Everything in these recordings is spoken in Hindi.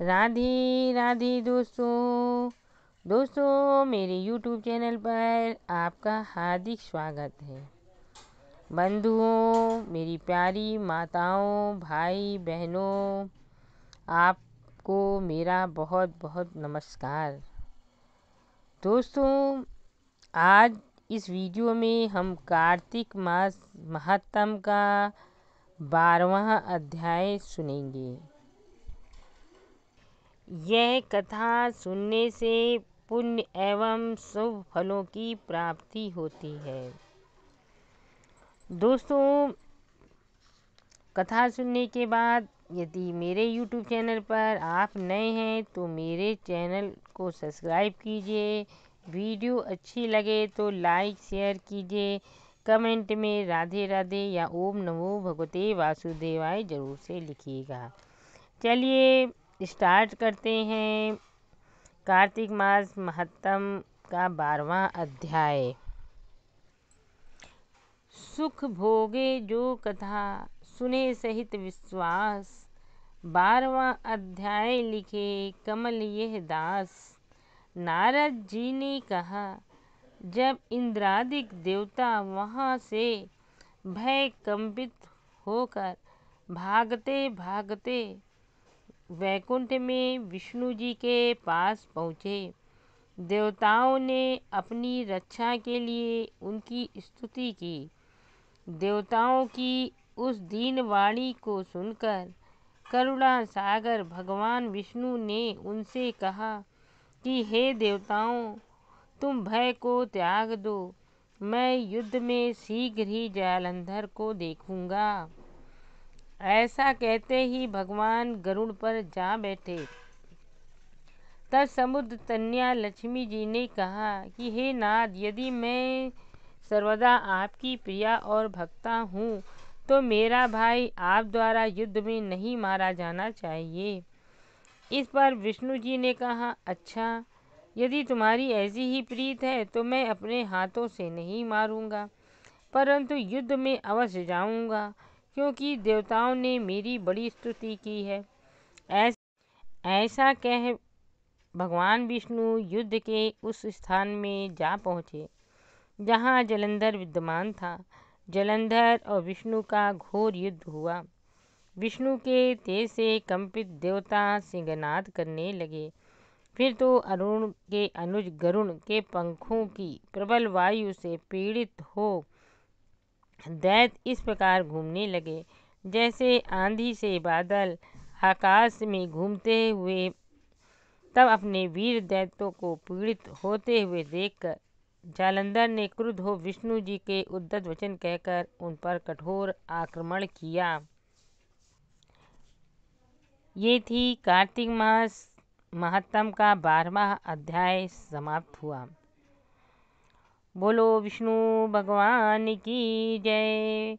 राधे राधे दोस्तों दोस्तों मेरे YouTube चैनल पर आपका हार्दिक स्वागत है बंधुओं मेरी प्यारी माताओं भाई बहनों आपको मेरा बहुत बहुत नमस्कार दोस्तों आज इस वीडियो में हम कार्तिक मास महत्तम का बारहवा अध्याय सुनेंगे यह कथा सुनने से पुण्य एवं शुभ फलों की प्राप्ति होती है दोस्तों कथा सुनने के बाद यदि मेरे YouTube चैनल पर आप नए हैं तो मेरे चैनल को सब्सक्राइब कीजिए वीडियो अच्छी लगे तो लाइक शेयर कीजिए कमेंट में राधे राधे या ओम नमो भगवते वासुदेवाय जरूर से लिखिएगा चलिए स्टार्ट करते हैं कार्तिक मास महत्तम का बारवा अध्याय सुख भोगे जो कथा सुने सहित विश्वास बारवा अध्याय लिखे कमल यह दास नारद जी ने कहा जब इंद्रादिक देवता वहाँ से भय कंपित होकर भागते भागते वैकुंठ में विष्णु जी के पास पहुँचे देवताओं ने अपनी रक्षा के लिए उनकी स्तुति की देवताओं की उस दीन वाणी को सुनकर करुणा सागर भगवान विष्णु ने उनसे कहा कि हे देवताओं तुम भय को त्याग दो मैं युद्ध में शीघ्र ही जालंधर को देखूंगा ऐसा कहते ही भगवान गरुड़ पर जा बैठे तब समुद्र कन्या लक्ष्मी जी ने कहा कि हे नाद यदि मैं सर्वदा आपकी प्रिया और भक्ता हूँ तो मेरा भाई आप द्वारा युद्ध में नहीं मारा जाना चाहिए इस पर विष्णु जी ने कहा अच्छा यदि तुम्हारी ऐसी ही प्रीत है तो मैं अपने हाथों से नहीं मारूंगा परंतु युद्ध में अवश्य जाऊंगा क्योंकि देवताओं ने मेरी बड़ी स्तुति की है ऐस ऐसा कह भगवान विष्णु युद्ध के उस स्थान में जा पहुँचे जहाँ जलंधर विद्यमान था जलंधर और विष्णु का घोर युद्ध हुआ विष्णु के तेज से कंपित देवता सिंहनाद करने लगे फिर तो अरुण के अनुज गरुण के पंखों की प्रबल वायु से पीड़ित हो दैत इस प्रकार घूमने लगे जैसे आंधी से बादल आकाश में घूमते हुए तब अपने वीर दैत्यों को पीड़ित होते हुए देखकर जालंधर ने क्रुद्ध हो विष्णु जी के उद्दत वचन कहकर उन पर कठोर आक्रमण किया ये थी कार्तिक मास महत्तम का बारहवा अध्याय समाप्त हुआ बोलो विष्णु भगवान की जय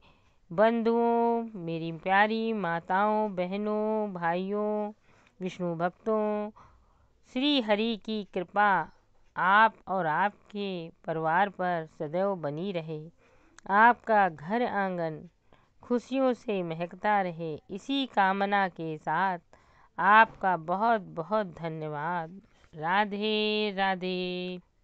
बंधुओं मेरी प्यारी माताओं बहनों भाइयों विष्णु भक्तों श्री हरि की कृपा आप और आपके परिवार पर सदैव बनी रहे आपका घर आंगन खुशियों से महकता रहे इसी कामना के साथ आपका बहुत बहुत धन्यवाद राधे राधे